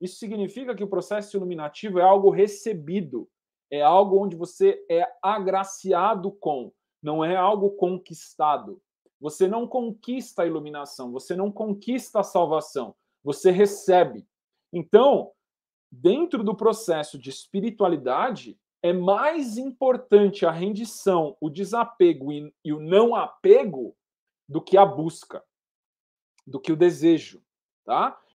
Isso significa que o processo iluminativo é algo recebido, é algo onde você é agraciado com, não é algo conquistado. Você não conquista a iluminação, você não conquista a salvação, você recebe. Então, dentro do processo de espiritualidade, é mais importante a rendição, o desapego e o não apego do que a busca, do que o desejo, tá?